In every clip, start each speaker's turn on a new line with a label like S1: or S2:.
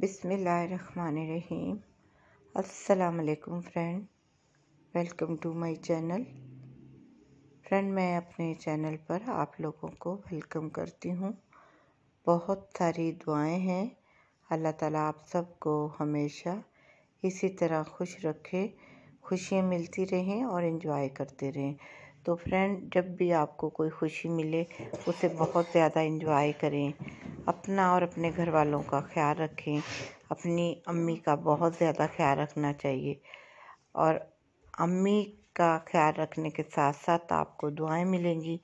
S1: बिसमीम अस्सलाम friend welcome to my channel friend मैं अपने चैनल पर आप लोगों को वेलकम करती हूँ बहुत सारी दुआएं हैं अल्लाह ताला आप सबको हमेशा इसी तरह खुश रखे खुशियाँ मिलती रहें और इन्जॉय करते रहें तो फ्रेंड जब भी आपको कोई खुशी मिले उसे बहुत ज़्यादा इन्जॉय करें अपना और अपने घर वालों का ख्याल रखें अपनी अम्मी का बहुत ज़्यादा ख्याल रखना चाहिए और अम्मी का ख्याल रखने के साथ साथ आपको दुआएं मिलेंगी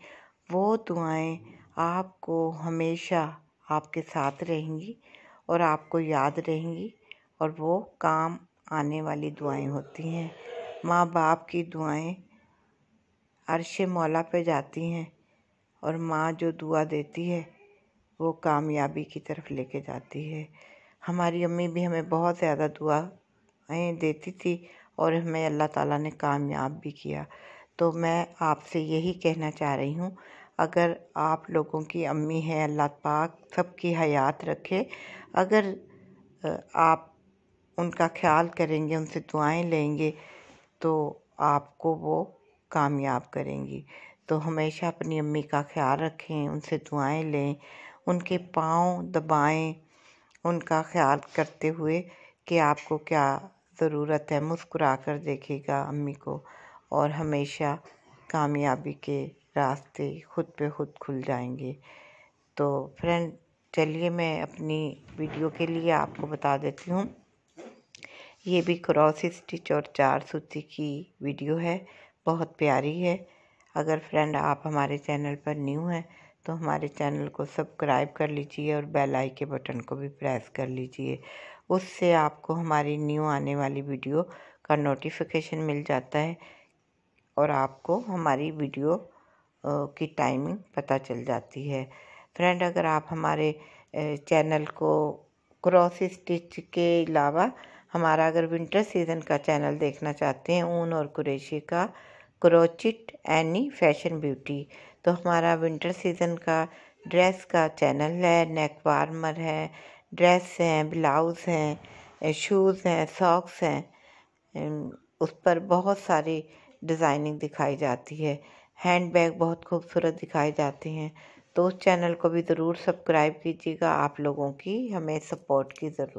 S1: वो दुआएं आपको हमेशा आपके साथ रहेंगी और आपको याद रहेंगी और वो काम आने वाली दुआएं होती हैं माँ बाप की दुआएं अरश मौला पे जाती हैं और माँ जो दुआ देती है वो कामयाबी की तरफ लेके जाती है हमारी अम्मी भी हमें बहुत ज़्यादा दुआएँ देती थी और हमें अल्लाह ताला ने कामयाब भी किया तो मैं आपसे यही कहना चाह रही हूँ अगर आप लोगों की अम्मी है अल्लाह पाक सबकी हयात रखे अगर आप उनका ख्याल करेंगे उनसे दुआएं लेंगे तो आपको वो कामयाब करेंगी तो हमेशा अपनी अम्मी का ख्याल रखें उनसे दुआएं लें उनके पाँव दबाएँ उनका ख्याल करते हुए कि आपको क्या ज़रूरत है मुस्कुरा कर देखेगा अम्मी को और हमेशा कामयाबी के रास्ते खुद पे खुद खुल जाएंगे तो फ्रेंड चलिए मैं अपनी वीडियो के लिए आपको बता देती हूँ ये भी क्रॉस स्टिच और चार सूती की वीडियो है बहुत प्यारी है अगर फ्रेंड आप हमारे चैनल पर न्यू हैं तो हमारे चैनल को सब्सक्राइब कर लीजिए और बेल आई के बटन को भी प्रेस कर लीजिए उससे आपको हमारी न्यू आने वाली वीडियो का नोटिफिकेशन मिल जाता है और आपको हमारी वीडियो की टाइमिंग पता चल जाती है फ्रेंड अगर आप हमारे चैनल को क्रॉस स्टिच के अलावा हमारा अगर विंटर सीज़न का चैनल देखना चाहते हैं ऊन और कुरेशी का क्रोचिट एनी फैशन ब्यूटी तो हमारा विंटर सीज़न का ड्रेस का चैनल है नेक वार्मर है ड्रेस हैं ब्लाउज़ हैं शूज़ eh, हैं सॉक्स हैं उस पर बहुत सारी डिज़ाइनिंग दिखाई जाती है हैंड बैग बहुत खूबसूरत दिखाए जाते हैं तो उस चैनल को भी ज़रूर सब्सक्राइब कीजिएगा आप लोगों की हमें सपोर्ट की ज़रूरत